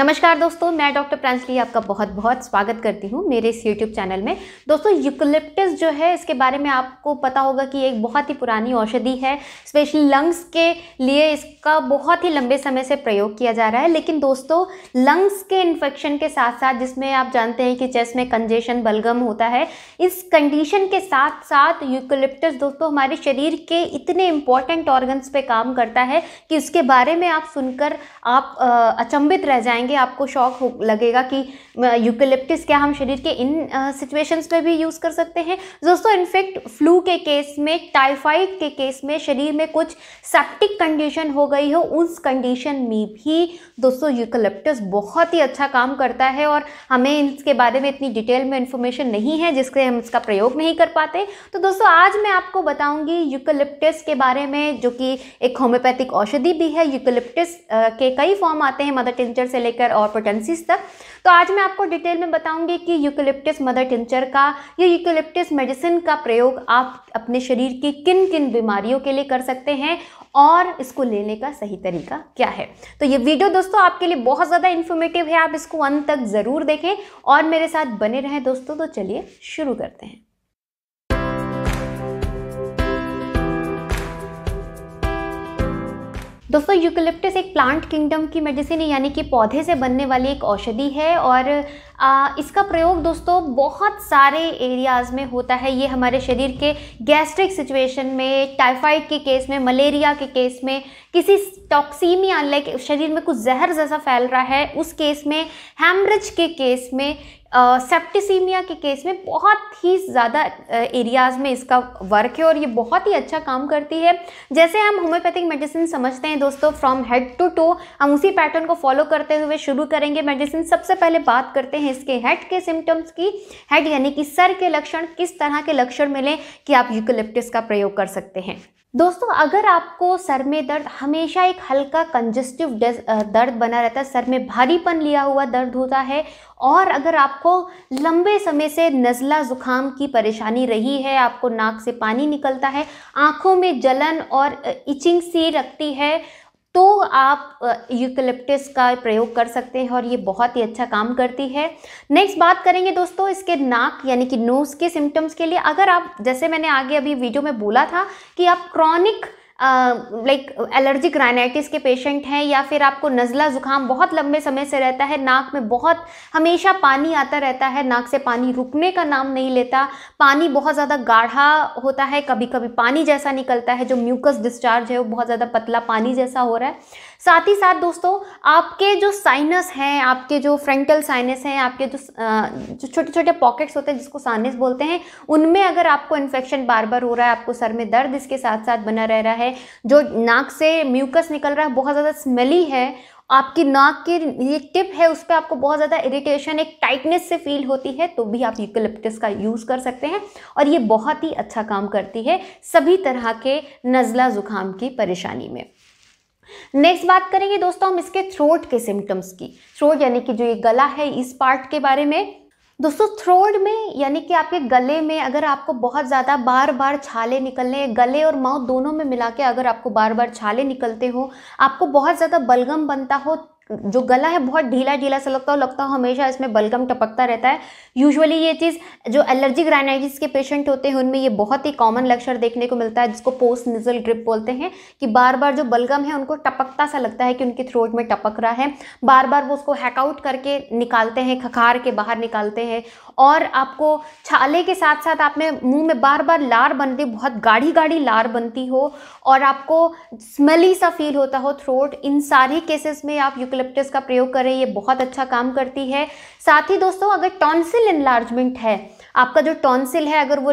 नमस्कार दोस्तों मैं डॉक्टर प्रांसली आपका बहुत बहुत स्वागत करती हूँ मेरे इस यूट्यूब चैनल में दोस्तों यूकलिप्टस जो है इसके बारे में आपको पता होगा कि एक बहुत ही पुरानी औषधि है स्पेशली लंग्स के लिए इसका बहुत ही लंबे समय से प्रयोग किया जा रहा है लेकिन दोस्तों लंग्स के इन्फेक्शन के साथ साथ जिसमें आप जानते हैं कि चेस्ट में कंजेशन बलगम होता है इस कंडीशन के साथ साथ यूकलिप्टस दोस्तों हमारे शरीर के इतने इंपॉर्टेंट ऑर्गन्स पर काम करता है कि उसके बारे में आप सुनकर आप अचंभित रह जाएंगे जाएंगे आपको शौक लगेगा कि यूकलिप्टिस क्या हम शरीर के इन सिचुएशंस में भी यूज़ कर सकते हैं दोस्तों इनफेक्ट फ्लू के केस में टाइफाइड के केस में शरीर में कुछ सेप्टिक कंडीशन हो गई हो उस कंडीशन में भी दोस्तों यूकलिप्टस बहुत ही अच्छा काम करता है और हमें इसके बारे में इतनी डिटेल में इन्फॉर्मेशन नहीं है जिसके हम इसका प्रयोग नहीं कर पाते तो दोस्तों आज मैं आपको बताऊंगी यूकलिप्टस के बारे में जो कि एक होम्योपैथिक औषधि भी है यूकलिप्टस के कई फॉर्म आते हैं मदर टिंचर से लेकर और पोटेंसीज तक तो आज मैं आपको डिटेल में बताऊंगी कि यूकोलिप्टिस मदर टिंचर का या यूकोलिप्टिस मेडिसिन का प्रयोग आप अपने शरीर की किन किन बीमारियों के लिए कर सकते हैं और इसको लेने का सही तरीका क्या है तो ये वीडियो दोस्तों आपके लिए बहुत ज़्यादा इन्फॉर्मेटिव है आप इसको अंत तक ज़रूर देखें और मेरे साथ बने रहें दोस्तों तो चलिए शुरू करते हैं दोस्तों यूकलिप्टस एक प्लांट किंगडम की मेडिसिन है यानी कि पौधे से बनने वाली एक औषधि है और आ, इसका प्रयोग दोस्तों बहुत सारे एरियाज़ में होता है ये हमारे शरीर के गैस्ट्रिक सिचुएशन में टाइफाइड के केस में मलेरिया के केस में किसी टॉक्सीमिया लाइक शरीर में कुछ जहर जैसा फैल रहा है उस केस में हैमरज के केस में सेप्टिसीमिया के केस में बहुत ही ज़्यादा एरियाज़ में इसका वर्क है और ये बहुत ही अच्छा काम करती है जैसे हम होम्योपैथिक मेडिसिन समझते हैं दोस्तों फ्रॉम हेड टू टो हम उसी पैटर्न को फॉलो करते हुए शुरू करेंगे मेडिसिन सबसे पहले बात करते हैं इसके हेड के सिम्टम्स की हेड यानी कि सर के लक्षण किस तरह के लक्षण मिले कि आप यूकोलिप्टिस का प्रयोग कर सकते हैं दोस्तों अगर आपको सर में दर्द हमेशा एक हल्का कंजेस्टिव दर्द बना रहता है सर में भारीपन लिया हुआ दर्द होता है और अगर आपको लंबे समय से नज़ला ज़ुकाम की परेशानी रही है आपको नाक से पानी निकलता है आँखों में जलन और इचिंग सी रखती है तो आप यूकलिप्टिस का प्रयोग कर सकते हैं और ये बहुत ही अच्छा काम करती है नेक्स्ट बात करेंगे दोस्तों इसके नाक यानी कि नोज़ के सिम्टम्स के लिए अगर आप जैसे मैंने आगे अभी वीडियो में बोला था कि आप क्रॉनिक लाइक एलर्जिक राइनाइटिस के पेशेंट हैं या फिर आपको नज़ला ज़ुकाम बहुत लंबे समय से रहता है नाक में बहुत हमेशा पानी आता रहता है नाक से पानी रुकने का नाम नहीं लेता पानी बहुत ज़्यादा गाढ़ा होता है कभी कभी पानी जैसा निकलता है जो म्यूकस डिस्चार्ज है वो बहुत ज़्यादा पतला पानी जैसा हो रहा है साथ ही साथ दोस्तों आपके जो साइनस हैं आपके जो फ्रंटल साइनस हैं आपके जो जो छोटे छोटे पॉकेट्स होते हैं जिसको साइनस बोलते हैं उनमें अगर आपको इन्फेक्शन बार बार हो रहा है आपको सर में दर्द इसके साथ साथ बना रह रहा है जो नाक से म्यूकस निकल रहा है बहुत ज़्यादा स्मेली है आपकी नाक की ये टिप है उस पर आपको बहुत ज़्यादा इरिटेशन एक टाइटनेस से फील होती है तो भी आप यूकलिप्टस का यूज़ कर सकते हैं और ये बहुत ही अच्छा काम करती है सभी तरह के नज़ला ज़ुकाम की परेशानी में नेक्स्ट बात करेंगे दोस्तों हम इसके थ्रोट के सिम्टम्स की थ्रोट यानी कि जो ये गला है इस पार्ट के बारे में दोस्तों थ्रोट में यानी कि आपके गले में अगर आपको बहुत ज़्यादा बार बार छाले निकलने गले और माउथ दोनों में मिला के अगर आपको बार बार छाले निकलते हो आपको बहुत ज़्यादा बलगम बनता हो जो गला है बहुत ढीला ढीला सा लगता है लगता है हमेशा इसमें बलगम टपकता रहता है यूजुअली ये चीज़ जो एलर्जिक राइनाइटिस के पेशेंट होते हैं उनमें ये बहुत ही कॉमन लक्षण देखने को मिलता है जिसको पोस्ट निजल ड्रिप बोलते हैं कि बार बार जो बलगम है उनको टपकता सा लगता है कि उनकी थ्रोट में टपक रहा है बार बार वो उसको हैकआउट करके निकालते हैं खखार के बाहर निकालते हैं और आपको छाले के साथ साथ आपने मुँह मुंह में बार बार लार बनती बहुत गाढ़ी गाढ़ी लार बनती हो और आपको स्मेली सा फील होता हो थ्रोट इन सारी केसेस में आप यूकल यूकलिप्टस का प्रयोग करें ये बहुत अच्छा काम करती है साथ ही दोस्तों अगर टॉन्सिल इन्लार्जमेंट है आपका जो टॉन्सिल है अगर वो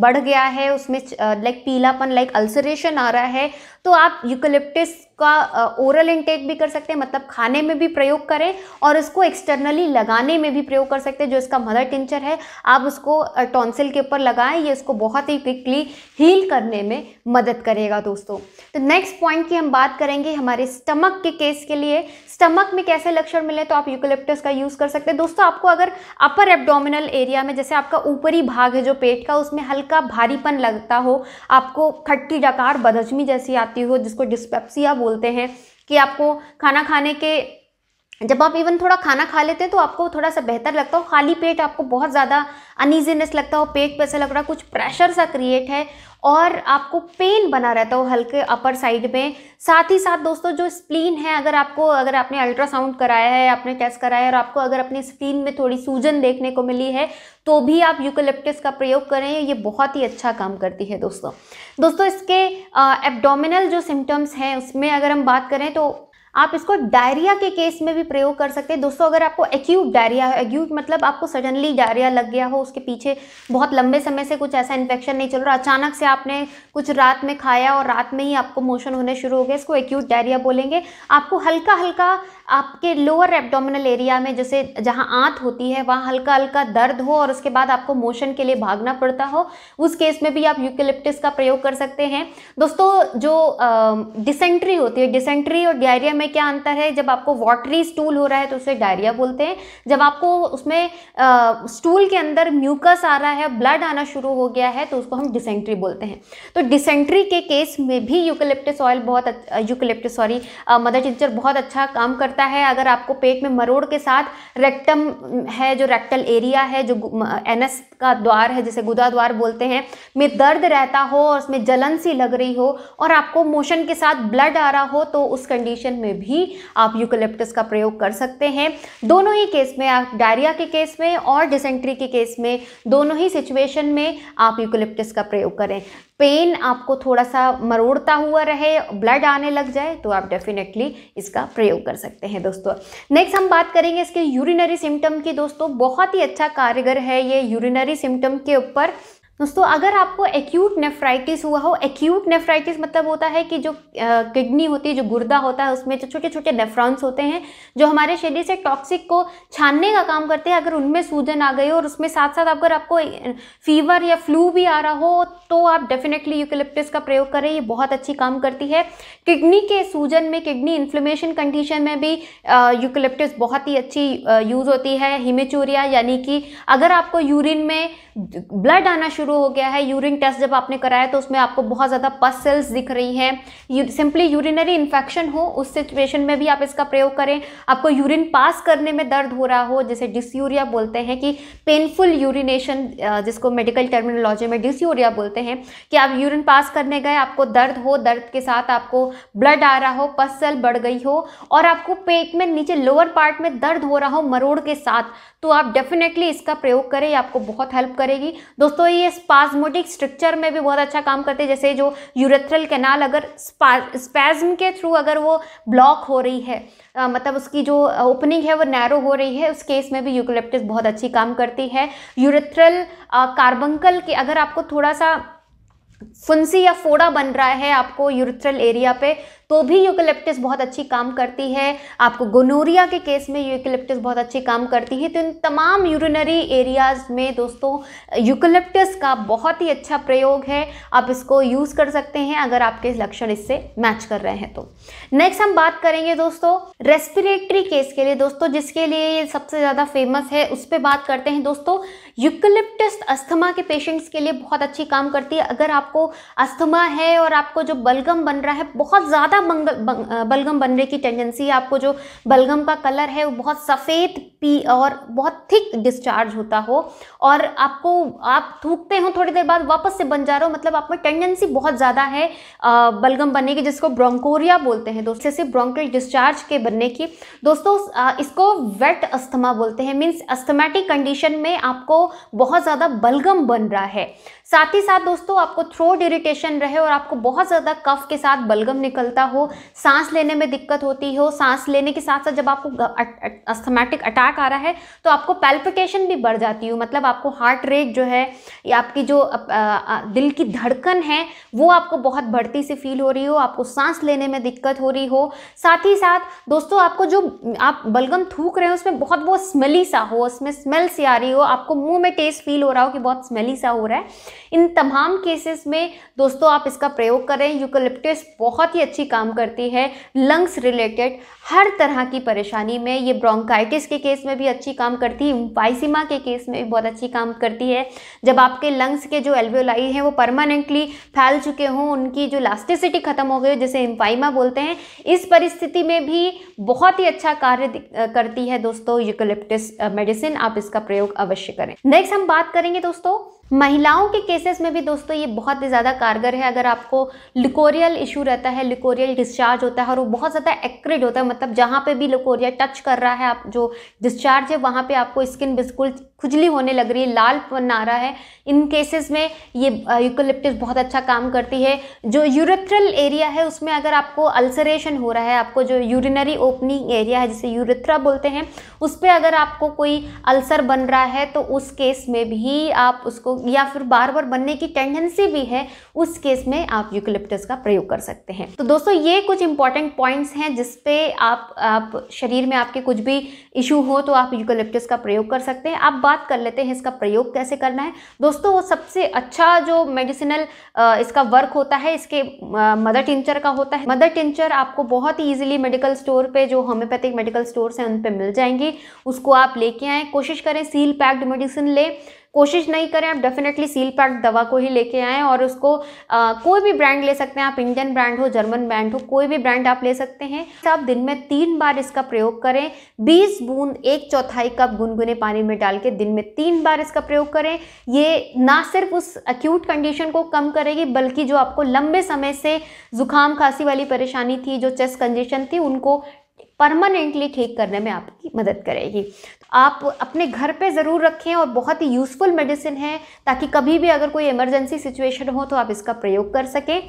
बढ़ गया है उसमें लाइक पीलापन लाइक अल्सरेशन आ रहा है तो आप यूकलिप्टस का ओरल इंटेक भी कर सकते हैं मतलब खाने में भी प्रयोग करें और इसको एक्सटर्नली लगाने में भी प्रयोग कर सकते हैं जो इसका मदर टिंचर है आप उसको टॉन्सिल के ऊपर लगाएं ये इसको बहुत ही क्विकली हील करने में मदद करेगा दोस्तों तो नेक्स्ट पॉइंट की हम बात करेंगे हमारे स्टमक के केस के लिए स्टमक में कैसे लक्षण मिले तो आप यूकलिप्टस का यूज़ कर सकते हैं दोस्तों आपको अगर अपर एब्डोमिनल एरिया में जैसे आपका ऊपरी भाग है जो पेट का उसमें हल्का भारीपन लगता हो आपको खट्टी डकार बदजमी जैसी आती हो जिसको डिस्पेप्सिया बोलते हैं कि आपको खाना खाने के जब आप इवन थोड़ा खाना खा लेते हैं तो आपको थोड़ा सा बेहतर लगता हो खाली पेट आपको बहुत ज़्यादा अनइजीनेस लगता हो पेट पर ऐसा लग रहा कुछ प्रेशर सा क्रिएट है और आपको पेन बना रहता हो हल्के अपर साइड में साथ ही साथ दोस्तों जो स्प्लीन है अगर आपको अगर आपने अल्ट्रासाउंड कराया है आपने टेस्ट कराया है और आपको अगर अपने स्प्लीन में थोड़ी सूजन देखने को मिली है तो भी आप यूकोलिप्टिस का प्रयोग करें ये बहुत ही अच्छा काम करती है दोस्तों दोस्तों इसके एबडोमिनल जो सिम्टम्स हैं उसमें अगर हम बात करें तो आप इसको डायरिया के केस में भी प्रयोग कर सकते हैं दोस्तों अगर आपको एक्यूट डायरिया है एक्यूट मतलब आपको सडनली डायरिया लग गया हो उसके पीछे बहुत लंबे समय से कुछ ऐसा इन्फेक्शन नहीं चल रहा अचानक से आपने कुछ रात में खाया और रात में ही आपको मोशन होने शुरू हो गए इसको एक्यूट डायरिया बोलेंगे आपको हल्का हल्का आपके लोअर एब्डोमिनल एरिया में जैसे जहाँ आंत होती है वहाँ हल्का हल्का दर्द हो और उसके बाद आपको मोशन के लिए भागना पड़ता हो उस केस में भी आप यूकेलिप्टिस का प्रयोग कर सकते हैं दोस्तों जो डिसेंट्री होती है डिसेंट्री और डायरिया में क्या अंतर है जब आपको वाटरी स्टूल हो रहा है तो उसे डायरिया बोलते हैं जब आपको उसमें आ, स्टूल के अंदर म्यूकस आ रहा है ब्लड आना शुरू हो गया है तो उसको हम डिसेंट्री बोलते हैं तो डिसेंट्री के केस में भी यूकेलिप्टिस ऑयल बहुत यूकेलिप्टिस सॉरी मदर टिंचर बहुत अच्छा काम करता सकता है अगर आपको पेट में मरोड़ के साथ रेक्टम है जो रेक्टल एरिया है जो एनएस का द्वार है जिसे गुदा द्वार बोलते हैं में दर्द रहता हो और उसमें जलन सी लग रही हो और आपको मोशन के साथ ब्लड आ रहा हो तो उस कंडीशन में भी आप यूकलिप्टस का प्रयोग कर सकते हैं दोनों ही केस में आप डायरिया के केस में और डिसेंट्री के केस में दोनों ही सिचुएशन में आप यूकलिप्टस का प्रयोग करें पेन आपको थोड़ा सा मरोड़ता हुआ रहे ब्लड आने लग जाए तो आप डेफिनेटली इसका प्रयोग कर सकते हैं दोस्तों नेक्स्ट हम बात करेंगे इसके यूरिनरी सिम्टम की दोस्तों बहुत ही अच्छा कारगर है ये यूरिनरी सिम्टम के ऊपर दोस्तों अगर आपको एक्यूट नेफ्राइटिस हुआ हो एक्यूट नेफ्राइटिस मतलब होता है कि जो किडनी होती है जो गुर्दा होता है उसमें जो छोटे छोटे नेफ्रॉन्स होते हैं जो हमारे शरीर से टॉक्सिक को छानने का काम करते हैं अगर उनमें सूजन आ गई हो और उसमें साथ साथ अगर आपको फीवर या फ्लू भी आ रहा हो तो आप डेफिनेटली यूकलिप्टिस का प्रयोग करें ये बहुत अच्छी काम करती है किडनी के सूजन में किडनी इन्फ्लेमेशन कंडीशन में भी यूकलिप्टिस बहुत ही अच्छी यूज़ होती है हिमेचूरिया यानी कि अगर आपको यूरिन में ब्लड आना शुरू शुरू हो गया है यूरिन टेस्ट जब आपने कराया तो उसमें आपको बहुत ज़्यादा पस सेल्स दिख रही हैं सिंपली यूरिनरी इन्फेक्शन हो उस सिचुएशन में भी आप इसका प्रयोग करें आपको यूरिन पास करने में दर्द हो रहा हो जैसे डिस्यूरिया बोलते हैं कि पेनफुल यूरिनेशन जिसको मेडिकल टर्मिनोलॉजी में डिस्यूरिया बोलते हैं कि आप यूरिन पास करने गए आपको दर्द हो दर्द के साथ आपको ब्लड आ रहा हो पस सेल बढ़ गई हो और आपको पेट में नीचे लोअर पार्ट में दर्द हो रहा हो मरोड़ के साथ तो आप डेफिनेटली इसका प्रयोग करें ये आपको बहुत हेल्प करेगी दोस्तों ये स्पाजमोटिक स्ट्रक्चर में भी बहुत अच्छा काम करते हैं जैसे जो यूरेथ्रल कैनाल अगर स्पैज्म के थ्रू अगर वो ब्लॉक हो रही है आ, मतलब उसकी जो ओपनिंग है वो नैरो हो रही है उस केस में भी यूकलिप्टिस बहुत अच्छी काम करती है यूरेथ्रल कार्बंकल के अगर आपको थोड़ा सा फुंसी या फोड़ा बन रहा है आपको यूरेथ्रल एरिया पे तो भी यूकलिप्टिस बहुत अच्छी काम करती है आपको गोनोरिया के केस में यूकलिप्टिस बहुत अच्छी काम करती है तो इन तमाम यूरिनरी एरियाज़ में दोस्तों यूकलिप्टिस का बहुत ही अच्छा प्रयोग है आप इसको यूज़ कर सकते हैं अगर आपके लक्षण इससे मैच कर रहे हैं तो नेक्स्ट हम बात करेंगे दोस्तों रेस्पिरेटरी केस के लिए दोस्तों जिसके लिए ये सबसे ज़्यादा फेमस है उस पर बात करते हैं दोस्तों यूकलिप्टस अस्थमा के पेशेंट्स के लिए बहुत अच्छी काम करती है अगर आपको अस्थमा है और आपको जो बलगम बन रहा है बहुत ज़्यादा बलगम बनने की टेंडेंसी आपको जो बलगम का कलर है वो बहुत सफ़ेद पी और बहुत थिक डिस्चार्ज होता हो और आपको आप थूकते हो थोड़ी देर बाद वापस से बन जा रहे हो मतलब आप में टेंडेंसी बहुत ज़्यादा है बलगम बनने की जिसको ब्रोंकोरिया बोलते हैं दोस्तों से ब्रोंकल डिस्चार्ज के बनने की दोस्तों इसको वेट अस्थमा बोलते हैं मीन्स अस्थमेटिक कंडीशन में आपको बहुत ज़्यादा बलगम बन रहा है साथ ही साथ दोस्तों आपको थ्रोट इरिटेशन रहे और आपको बहुत ज़्यादा कफ के साथ बलगम निकलता हो सांस लेने में दिक्कत होती हो सांस लेने के साथ साथ जब आपको अस्थमेटिक अटैक अटैक आ रहा है तो आपको पैल्पिटेशन भी बढ़ जाती हो मतलब आपको हार्ट रेट जो है या आपकी जो दिल की धड़कन है वो आपको बहुत बढ़ती सी फील हो रही हो आपको सांस लेने में दिक्कत हो रही हो साथ ही साथ दोस्तों आपको जो आप बलगम थूक रहे हो उसमें बहुत वो स्मेली सा हो उसमें स्मेल सी आ रही हो आपको मुंह में टेस्ट फील हो रहा हो कि बहुत स्मेली सा हो रहा है इन तमाम केसेस में दोस्तों आप इसका प्रयोग करें यूकोलिप्टिस बहुत ही अच्छी काम करती है लंग्स रिलेटेड हर तरह की परेशानी में ये ब्रोंकाइटिस के केस केस में भी अच्छी काम करती है वाइसिमा के केस में भी बहुत अच्छी काम करती है जब आपके लंग्स के जो एल्वियोलाई हैं वो परमानेंटली फैल चुके हों उनकी जो लास्टिसिटी खत्म हो गई हो जिसे इम्पाइमा बोलते हैं इस परिस्थिति में भी बहुत ही अच्छा कार्य करती है दोस्तों यूकोलिप्टिस मेडिसिन आप इसका प्रयोग अवश्य करें नेक्स्ट हम बात करेंगे दोस्तों महिलाओं के केसेस में भी दोस्तों ये बहुत ही ज़्यादा कारगर है अगर आपको लिकोरियल इशू रहता है लिकोरियल डिस्चार्ज होता है और वो बहुत ज़्यादा एक्रेड होता है मतलब जहाँ पे भी लिकोरिया टच कर रहा है आप जो डिस्चार्ज है वहाँ पे आपको स्किन बिल्कुल खुजली होने लग रही है लाल पन आ रहा है इन केसेस में ये यूकोलिप्टिस बहुत अच्छा काम करती है जो यूरेथ्रल एरिया है उसमें अगर आपको अल्सरेशन हो रहा है आपको जो यूरिनरी ओपनिंग एरिया है जिसे यूरेथ्रा बोलते हैं उस पर अगर आपको कोई अल्सर बन रहा है तो उस केस में भी आप उसको या फिर बार बार बनने की टेंडेंसी भी है उस केस में आप यूकोलिप्टिस का प्रयोग कर सकते हैं तो दोस्तों ये कुछ इंपॉर्टेंट पॉइंट्स हैं जिसपे आप आप शरीर में आपके कुछ भी इशू हो तो आप यूकोलिप्टिस का प्रयोग कर सकते हैं आप शुरुआत कर लेते हैं इसका प्रयोग कैसे करना है दोस्तों वो सबसे अच्छा जो मेडिसिनल इसका वर्क होता है इसके मदर टिंचर का होता है मदर टिंचर आपको बहुत ही ईजिली मेडिकल स्टोर पे जो होम्योपैथिक मेडिकल स्टोर्स हैं उन पर मिल जाएंगी उसको आप लेके आएँ कोशिश करें सील पैक्ड मेडिसिन लें कोशिश नहीं करें आप डेफिनेटली सील पैक दवा को ही लेके आएँ और उसको आ, कोई भी ब्रांड ले सकते हैं आप इंडियन ब्रांड हो जर्मन ब्रांड हो कोई भी ब्रांड आप ले सकते हैं आप दिन में तीन बार इसका प्रयोग करें बीस बूंद एक चौथाई कप गुनगुने पानी में डाल के दिन में तीन बार इसका प्रयोग करें ये ना सिर्फ उस अक्यूट कंडीशन को कम करेगी बल्कि जो आपको लंबे समय से जुकाम खांसी वाली परेशानी थी जो चेस्ट कंजेशन थी उनको परमानेंटली ठीक करने में आपकी मदद करेगी तो आप अपने घर पे ज़रूर रखें और बहुत ही यूज़फुल मेडिसिन है ताकि कभी भी अगर कोई इमरजेंसी सिचुएशन हो तो आप इसका प्रयोग कर सकें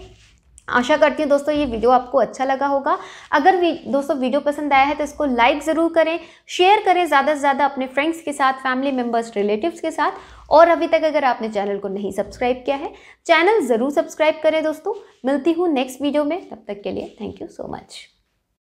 आशा करती हूँ दोस्तों ये वीडियो आपको अच्छा लगा होगा अगर वी, दोस्तों वीडियो पसंद आया है तो इसको लाइक ज़रूर करें शेयर करें ज़्यादा से ज़्यादा अपने फ्रेंड्स के साथ फैमिली मेम्बर्स रिलेटिव्स के साथ और अभी तक अगर आपने चैनल को नहीं सब्सक्राइब किया है चैनल ज़रूर सब्सक्राइब करें दोस्तों मिलती हूँ नेक्स्ट वीडियो में तब तक के लिए थैंक यू सो मच